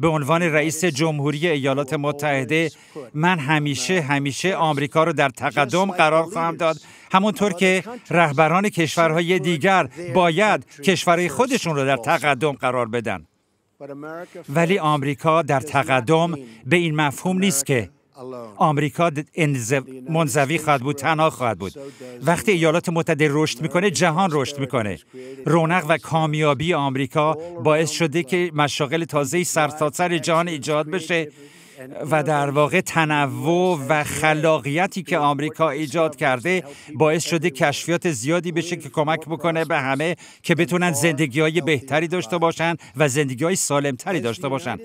به عنوان رئیس جمهوری ایالات متحده من همیشه همیشه آمریکا رو در تقدم قرار خواهم داد همونطور که رهبران کشورهای دیگر باید کشورهای خودشون رو در تقدم قرار بدن ولی آمریکا در تقدم به این مفهوم نیست که آمریکا منظوی خواهد بود تنها خواهد بود وقتی ایالات متحده رشد میکنه جهان رشد میکنه رونق و کامیابی آمریکا باعث شده که مشاغل تازه سرتاسر جهان ایجاد بشه و در واقع تنوع و خلاقیتی که آمریکا ایجاد کرده باعث شده کشفیات زیادی بشه که کمک بکنه به همه که بتونن زندگی های بهتری داشته باشن و زندگی های سالمتری داشته باشن